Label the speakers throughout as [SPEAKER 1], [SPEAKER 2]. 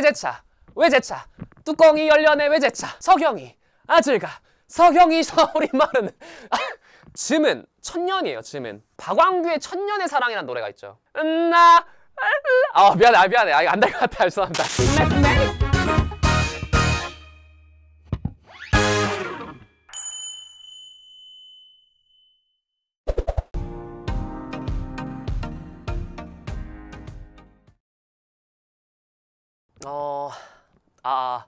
[SPEAKER 1] 외제차 외제차 뚜껑이 열려내 외제차 석영이 아질가 석영이 서울이 마르는 짐은 아, 천년이에요 짐은 박광규의 천년의 사랑이란 노래가 있죠 음나 아 미안해 아 미안해 아 이거 안될 것 같아 아, 죄송합니다 아,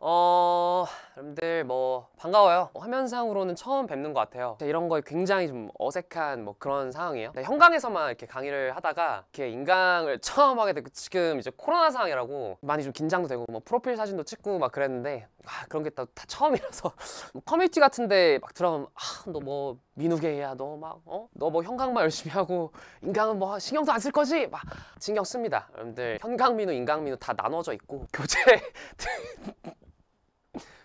[SPEAKER 1] 어, 여러분들 뭐 반가워요 화면상으로는 처음 뵙는 것 같아요 이런 거에 굉장히 좀 어색한 뭐 그런 상황이에요 현강에서만 네, 이렇게 강의를 하다가 이렇게 인강을 처음 하게 됐고 지금 이제 코로나 상황이라고 많이 좀 긴장도 되고 뭐 프로필 사진도 찍고 막 그랬는데 아 그런 게다 다 처음이라서 뭐 커뮤니티 같은데 막 들어가면 아너 뭐 민우개야 너 막어너 뭐현강만 열심히 하고 인강은 뭐 신경도 안 쓸 거지 막 신경 씁니다 여러분들 현강민우 인강민우 다 나눠져 있고 교재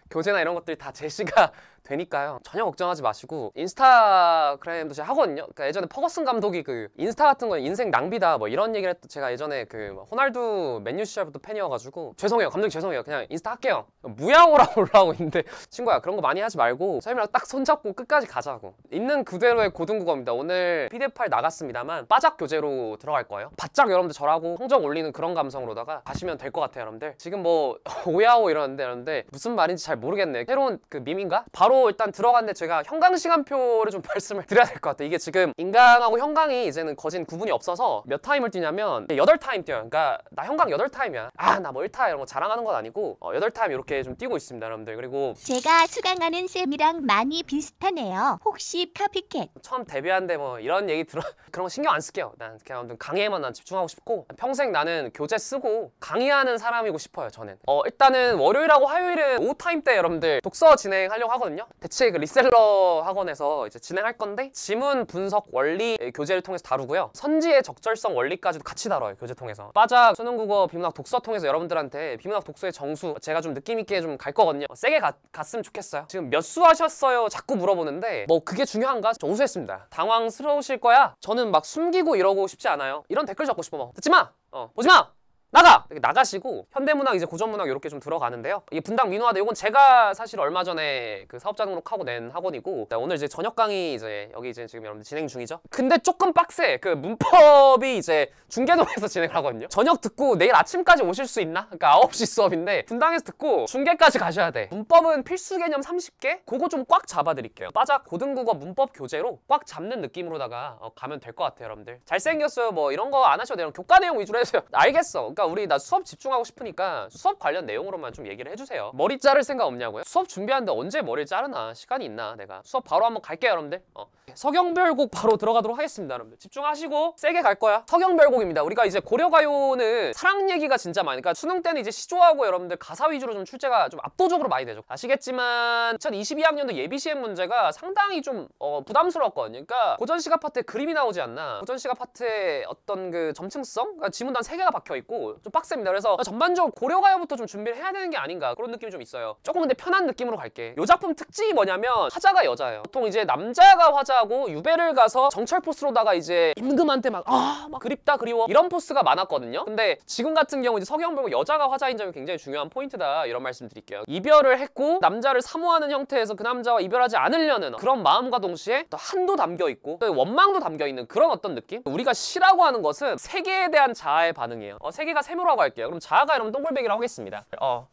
[SPEAKER 1] 교재나 이런 것들이 다 제시가 되니까요 전혀 걱정하지 마시고 인스타그램도 제가 하거든요 그러니까 예전에 퍼거슨 감독이 그 인스타 같은 건 인생 낭비다 뭐 이런 얘기를 했던 제가 예전에 그 뭐 호날두 맨유 시절부터 팬이어가지고 죄송해요 감독님 죄송해요 그냥 인스타 할게요 무야호라고 올라오고 있는데 친구야 그런 거 많이 하지 말고 삶이랑 딱 손잡고 끝까지 가자고 있는 그대로의 고등국어입니다 오늘 p d f 나갔습니다만 빠짝 교재로 들어갈 거예요 바짝 여러분들 저라고 성적 올리는 그런 감성으로다가 가시면 될 것 같아요 여러분들 지금 뭐 오야호 이러는데 이러는데 무슨 말인지 잘잘 모르겠네 새로운 그 밈인가? 바로 일단 들어갔는데 제가 형광 시간표를 좀 말씀을 드려야 될 것 같아요 이게 지금 인강하고 형광이 이제는 거진 구분이 없어서 몇 타임을 뛰냐면 8타임 뛰어요 그러니까 나 형광 8타임이야 아나 멀타 뭐 이런 거 자랑하는 건 아니고 어, 8타임 이렇게 좀 뛰고 있습니다 여러분들 그리고 제가 수강하는 쌤이랑 많이 비슷하네요 혹시 카피캣 처음 데뷔한데 뭐 이런 얘기 들어 그런 거 신경 안 쓸게요 난 그냥 아무튼 강의에만 난 집중하고 싶고 평생 나는 교재 쓰고 강의하는 사람이고 싶어요 저는 어 일단은 월요일하고 화요일은 오타임 때 여러분들 독서 진행하려고 하거든요 대체 그 리셀러 학원에서 이제 진행할 건데 지문 분석 원리 예, 교재를 통해서 다루고요 선지의 적절성 원리까지도 같이 다뤄요 교재 통해서 빠짝 수능 국어 비문학 독서 통해서 여러분들한테 비문학 독서의 정수 제가 좀 느낌 있게 좀 갈 거거든요 세게 가, 갔으면 좋겠어요 지금 몇 수 하셨어요 자꾸 물어보는데 뭐 그게 중요한가? 정수했습니다 당황스러우실 거야 저는 막 숨기고 이러고 싶지 않아요 이런 댓글 적고 싶어 뭐 듣지마! 어 보지마! 나가! 나가시고 현대문학 이제 고전문학 이렇게 좀 들어가는데요. 이 분당 민화대 이건 제가 사실 얼마 전에 그 사업자 등록하고 낸 학원이고 네, 오늘 이제 저녁 강의 이제 여기 이제 지금 여러분 들 진행 중이죠. 근데 조금 빡세. 그 문법이 이제 중계동에서 진행을 하거든요. 저녁 듣고 내일 아침까지 오실 수 있나? 그러니까 9시 수업인데 분당에서 듣고 중계까지 가셔야 돼. 문법은 필수 개념 30개? 그거 좀 꽉 잡아드릴게요. 빠짝 고등국어 문법 교재로 꽉 잡는 느낌으로다가 어, 가면 될 것 같아요, 여러분들. 잘생겼어요. 뭐 이런 거 안 하셔도 돼요. 교과 내용 위주로 해주세요. 알겠어. 그러니까 우리 나 수업 집중하고 싶으니까 수업 관련 내용으로만 좀 얘기를 해주세요 머리 자를 생각 없냐고요? 수업 준비하는데 언제 머리를 자르나 시간이 있나 내가 수업 바로 한번 갈게요 여러분들 어. 서경별곡 바로 들어가도록 하겠습니다 여러분들 집중하시고 세게 갈 거야 서경별곡입니다 우리가 이제 고려가요는 사랑 얘기가 진짜 많으니까 그러니까 수능 때는 이제 시조하고 여러분들 가사 위주로 좀 출제가 좀 압도적으로 많이 되죠 아시겠지만 2022학년도 예비시험 문제가 상당히 좀 어, 부담스러웠거든요 그러니까 고전시가 파트에 그림이 나오지 않나 고전시가 파트에 어떤 그 점층성? 그러니까 지문단 3개가 박혀있고 좀 빡셉니다. 그래서 아, 전반적으로 고려가요부터 좀 준비를 해야 되는 게 아닌가 그런 느낌이 좀 있어요. 조금 근데 편한 느낌으로 갈게. 이 작품 특징이 뭐냐면 화자가 여자예요. 보통 이제 남자가 화자고 유배를 가서 정찰 포스로다가 이제 임금한테 막아막 아, 그립다 그리워 이런 포스가 많았거든요. 근데 지금 같은 경우 이제 서경병고 여자가 화자인 점이 굉장히 중요한 포인트다 이런 말씀 드릴게요. 이별을 했고 남자를 사모하는 형태에서 그 남자와 이별하지 않으려는 그런 마음과 동시에 또 한도 담겨 있고 또 원망도 담겨 있는 그런 어떤 느낌? 우리가 시라고 하는 것은 세계에 대한 자아의 반응이에요. 어, 세계가 세모라고 할게요. 그럼 자아가 이러분동글뱅이라고 하겠습니다. 어,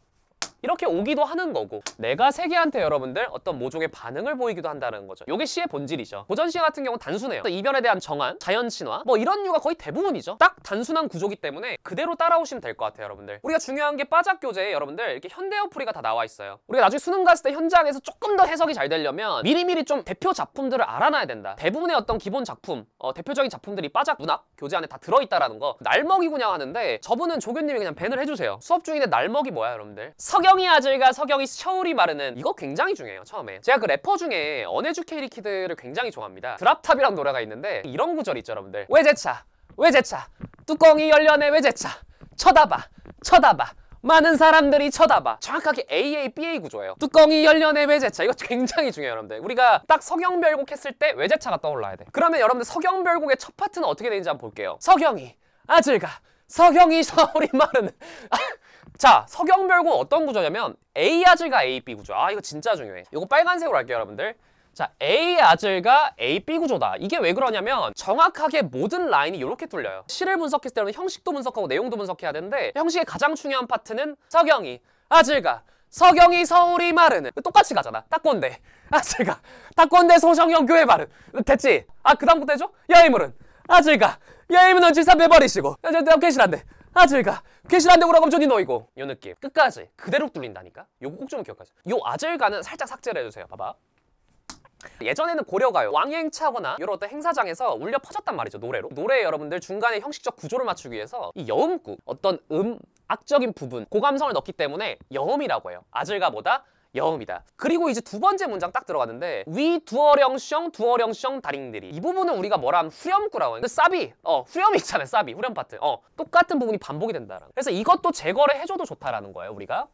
[SPEAKER 1] 이렇게 오기도 하는 거고 내가 세계한테 여러분들 어떤 모종의 반응을 보이기도 한다는 거죠 요게 시의 본질이죠 고전시화 같은 경우는 단순해요 이별에 대한 정한, 자연친화뭐 이런 이유가 거의 대부분이죠 딱 단순한 구조기 때문에 그대로 따라오시면 될 것 같아요 여러분들 우리가 중요한 게빠작교재에 여러분들 이렇게 현대어풀이가다 나와 있어요 우리가 나중에 수능 갔을 때 현장에서 조금 더 해석이 잘 되려면 미리미리 좀 대표 작품들을 알아놔야 된다 대부분의 어떤 기본 작품, 어, 대표적인 작품들이 빠작 문학 교재 안에 다 들어있다라는 거 날먹이 그냥 하는데 저분은 조교님이 그냥 밴을 해주세요 수업 중인데 날먹이 뭐야 여러분들 석영 서경이 아들과 서경이 서울이 마르는 이거 굉장히 중요해요 처음에 제가 그 래퍼 중에 언에듀케이리 키드를 굉장히 좋아합니다 드랍탑이란 노래가 있는데 이런 구절이 있죠 여러분들 외제차 외제차 뚜껑이 열려내 외제차 쳐다봐 쳐다봐 많은 사람들이 쳐다봐 정확하게 AA, BA 구조예요 뚜껑이 열려내 외제차 이거 굉장히 중요해요 여러분들 우리가 딱 석영별곡 했을 때 외제차가 떠올라야 돼 그러면 여러분들 석영별곡의 첫 파트는 어떻게 되는지 한번 볼게요 석영이 아질가 석영이 서울이 마르는 자, 석영별고 어떤 구조냐면 A 아즈가 AB 구조. 아, 이거 진짜 중요해. 이거 빨간색으로 할게요, 여러분들. 자, A 아질과 AB 구조다. 이게 왜 그러냐면 정확하게 모든 라인이 이렇게 뚫려요. 실을 분석했을 때는 형식도 분석하고 내용도 분석해야 되는데 형식의 가장 중요한 파트는 석영이, 아질과 석영이 서울이 마르는 똑같이 가잖아. 딱꼰대, 아질가 딱꼰대 소정형 교회 마른 됐지? 아, 그 다음부터 해줘? 여의물은 아질가 여의물은 지사 배버리시고 여기 계시란데 아 저희가 괴실한데 오라고 전이 너이고 요 느낌 끝까지 그대로 뚫린다니까 요거 꼭 좀 기억하세요 요아젤가는 살짝 삭제를 해주세요 봐봐 예전에는 고려가요 왕행차거나 이런 어떤 행사장에서 울려 퍼졌단 말이죠 노래로 노래 여러분들 중간에 형식적 구조를 맞추기 위해서 이 여음구 어떤 음 악적인 부분 고감성을 넣기 때문에 여음이라고 해요 아질가보다 여음이다. 그리고 이제 두 번째 문장 딱 들어가는데 위 두어령성 두어령성 다링들이 이부분은 우리가 뭐라 하면 후렴구라고 근데 사비 어 후렴이 있잖아요. 사비 후렴 파트 어 똑같은 부분이 반복이 된다라는. 그래서 이것도 제거를 해줘도 좋다라는 거예요 우리가.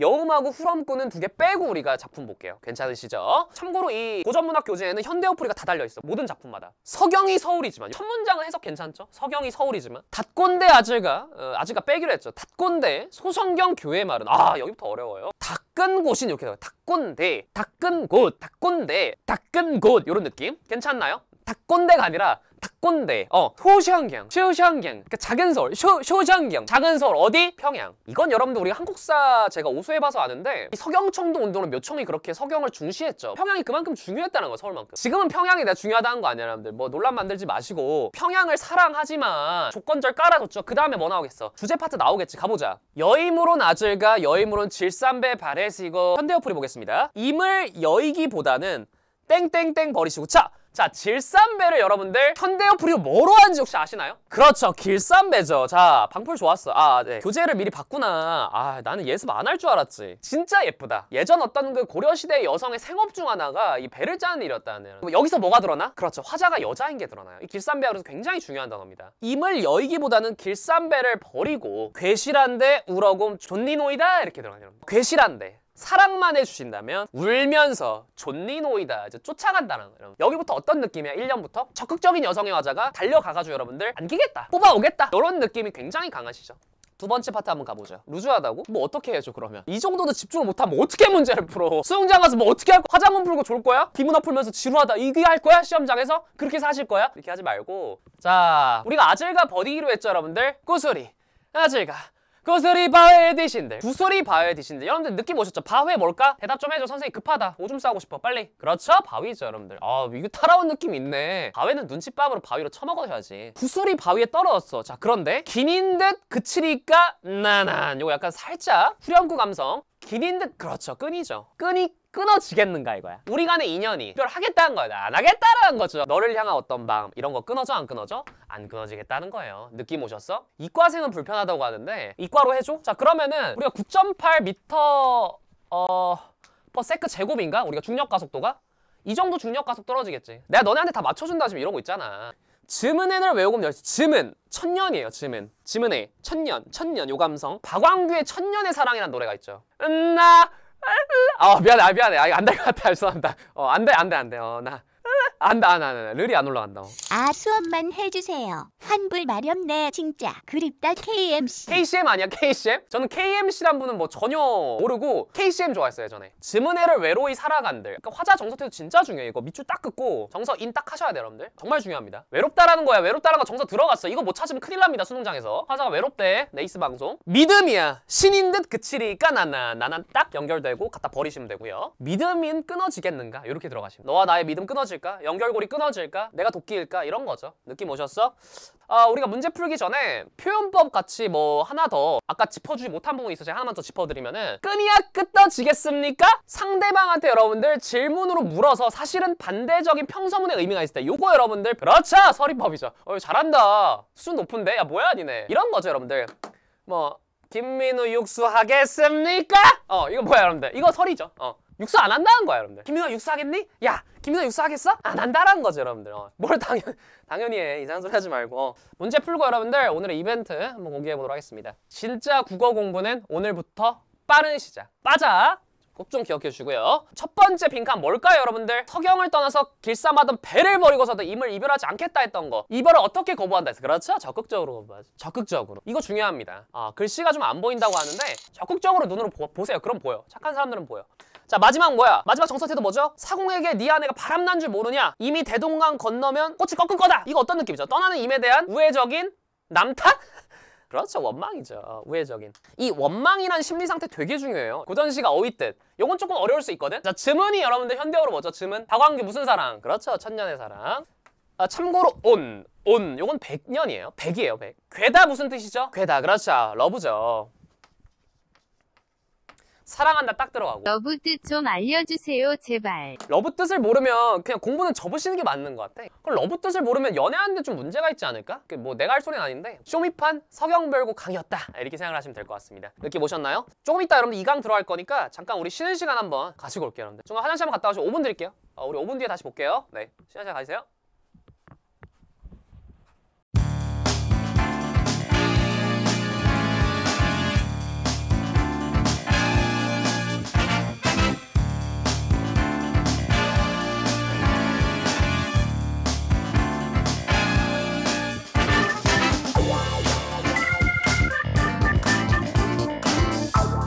[SPEAKER 1] 여음하고 후렴구는 두 개 빼고 우리가 작품 볼게요. 괜찮으시죠? 참고로 이 고전문학 교재에는 현대 어플이가 다 달려있어. 모든 작품마다. 서경이 서울이지만 첫 문장은 해석 괜찮죠? 서경이 서울이지만 닷꼰대 아즈가 어, 아즈가 빼기로 했죠. 닷꼰대 소성경 교회 말은 아 여기부터 어려워요. 닦은 곳이 이렇게 나와 닦은데, 닦은 곳, 닦은데, 닦은 곳 이런 느낌? 괜찮나요? 닦은 데가 아니라 꼰대 어 소샹경 쇼샹경 그 그러니까 작은 서울 쇼, 쇼샹경 작은 서울 어디? 평양 이건 여러분들 우리가 한국사 제가 오수해봐서 아는데 이서경청도운동을몇 청이 그렇게 서경을 중시했죠 평양이 그만큼 중요했다는 거 서울만큼 지금은 평양이 내가 중요하다는 거 아니야 여러분들 뭐 논란 만들지 마시고 평양을 사랑하지만 조건절 깔아줬죠 그 다음에 뭐 나오겠어 주제 파트 나오겠지 가보자 여의무론 아질가 여의무론 질산배 바레시고 현대어풀이 보겠습니다 임을 여의기보다는 땡땡땡 버리시고 자 자, 길쌈배를 여러분들 현대어프리오 뭐로 하는지 혹시 아시나요? 그렇죠, 길쌈배죠. 자, 방풀 좋았어. 아, 네. 교재를 미리 봤구나. 아, 나는 예습 안 할 줄 알았지. 진짜 예쁘다. 예전 어떤 그 고려시대 여성의 생업 중 하나가 이 배를 짜는 일이었다는. 여기서 뭐가 드러나? 그렇죠, 화자가 여자인 게 드러나요. 이 길쌈배가 그래서 굉장히 중요한 단어입니다. 임을 여의기보다는 길쌈배를 버리고 괴실한데 우러곰 존니노이다 이렇게 들어가요. 괴실한데 사랑만 해주신다면 울면서 존니노이다 이제 쫓아간다는 거예요 여기부터 어떤 느낌이야 1년부터? 적극적인 여성의 화자가 달려가가지고 여러분들 안기겠다 뽑아오겠다 이런 느낌이 굉장히 강하시죠 두 번째 파트 한번 가보죠 루즈하다고? 뭐 어떻게 해야죠 그러면 이 정도도 집중을 못하면 어떻게 문제를 풀어 수영장 가서 뭐 어떻게 할 거야? 화장품 풀고 졸 거야? 비문화 풀면서 지루하다 이게 할 거야? 시험장에서? 그렇게 사실 거야? 이렇게 하지 말고 자 우리가 아질과 버디기로 했죠 여러분들 꾸수리 아질과 구슬이 바회 디신데 구슬이 바회 디신데 여러분들 느낌 오셨죠? 바회 뭘까? 대답 좀 해줘 선생님 급하다 오줌 싸고 싶어 빨리 그렇죠? 바위죠 여러분들 아 이거 타라온 느낌 있네 바위는 눈칫밥으로 바위로 쳐먹어야지 줘 구슬이 바위에 떨어졌어 자 그런데 긴인 듯 그치니까 나난 요거 약간 살짝 후렴구 감성 긴인 듯 그렇죠 끈이죠 끈이 끊어지겠는가 이거야 우리 간의 인연이 이별하겠다는 거야 안 하겠다라는 거죠 너를 향한 어떤 마음 이런 거 끊어져 안 끊어져? 안 끊어지겠다는 거예요 느낌 오셨어? 이과생은 불편하다고 하는데 이과로 해줘? 자 그러면은 우리가 9.8m 어... 퍼세크 제곱인가? 우리가 중력 가속도가? 이 정도 중력 가속 떨어지겠지 내가 너네한테 다 맞춰준다 지금 이런 거 있잖아 지문엔을 외우면 고 열지 문 천년이에요 지문 지문에 천년 천년 요 감성 박완규의 천년의 사랑이란 노래가 있죠 음나 아 미안해 아 미안해 아안 될 것 같아 죄송합니다 어안돼안돼안돼어나 안다 안다 안다 룰이 안 올라간다 아 수업만 해주세요 환불 마렵네 진짜 그립다 KMC KCM 아니야 KCM? 저는 KMC란 분은 뭐 전혀 모르고 KCM 좋아했어요 전에 지문해를 외로이 살아간들 그러니까 화자 정서태도 진짜 중요해 이거 밑줄 딱 긋고 정서 인 딱 하셔야 돼요 여러분들 정말 중요합니다 외롭다라는 거야 외롭다라는 거 정서 들어갔어 이거 못 찾으면 큰일 납니다 수능장에서 화자가 외롭대 네이스 방송 믿음이야 신인 듯 그치리까 나나 나나 딱 연결되고 갖다 버리시면 되고요 믿음인 끊어지겠는가 이렇게 들어가시면 너와 나의 믿음 끊어질까? 연결고리 끊어질까? 내가 도끼일까? 이런 거죠. 느낌 오셨어? 아, 우리가 문제 풀기 전에 표현법 같이 뭐 하나 더 아까 짚어주지 못한 부분이 있어서 하나만 더 짚어드리면은 끊이야 끄떠지겠습니까? 상대방한테 여러분들 질문으로 물어서 사실은 반대적인 평서문의 의미가 있을 때 요거 여러분들 그렇죠! 서리법이죠. 어, 잘한다. 수준 높은데? 야, 뭐야 니네. 이런 거죠, 여러분들. 뭐 김민우 육수 하겠습니까? 어, 이거 뭐야, 여러분들. 이거 설이죠. 어. 육수 안 한다는 거야 여러분들 김민호 육수하겠니? 야 김민호 육수하겠어? 안 한다라는 거죠 여러분들 어, 뭘 당연, 당연히 해 이상한 소리 하지 말고 어. 문제 풀고 여러분들 오늘의 이벤트 한번 공개해 보도록 하겠습니다 진짜 국어 공부는 오늘부터 빠른 시작 빠자 꼭 좀 기억해 주고요 시첫 번째 빈칸 뭘까요 여러분들? 서경을 떠나서 길쌈하던 배를 버리고서도 임을 이별하지 않겠다 했던 거 이별을 어떻게 거부한다 했어 그렇죠? 적극적으로 거부하지 적극적으로 이거 중요합니다 아, 글씨가 좀 안 보인다고 하는데 적극적으로 눈으로 보, 보세요 그럼 보여 착한 사람들은 보여 자 마지막 뭐야? 마지막 정서태도 뭐죠? 사공에게 네 아내가 바람난 줄 모르냐? 이미 대동강 건너면 꽃이 꺾을 거다! 이거 어떤 느낌이죠? 떠나는 임에 대한 우회적인 남탓? 그렇죠 원망이죠 어, 우회적인 이 원망이란 심리 상태 되게 중요해요 고전 시가 어휘뜻 요건 조금 어려울 수 있거든 자 즈문이 여러분들 현대어로 뭐죠 즈문 다광규 무슨 사랑 그렇죠 천년의 사랑 아, 참고로 온온 요건 백년이에요백이에요백 100. 괴다 무슨 뜻이죠 괴다 그렇죠 러브죠 사랑한다 딱 들어가고 러브 뜻 좀 알려주세요 제발 러브 뜻을 모르면 그냥 공부는 접으시는 게 맞는 것 같아 그럼 러브 뜻을 모르면 연애하는데 좀 문제가 있지 않을까? 뭐 내가 할 소리는 아닌데 쇼미판 석영별고 강이었다 이렇게 생각을 하시면 될 것 같습니다 느낌 오셨나요? 조금 이따 여러분들 2강 들어갈 거니까 잠깐 우리 쉬는 시간 한번 가지고 올게요 여러분들 중간 화장실 한번 갔다 오시고 5분 드릴게요 어, 우리 5분 뒤에 다시 볼게요 네 쉬는 시간 가세요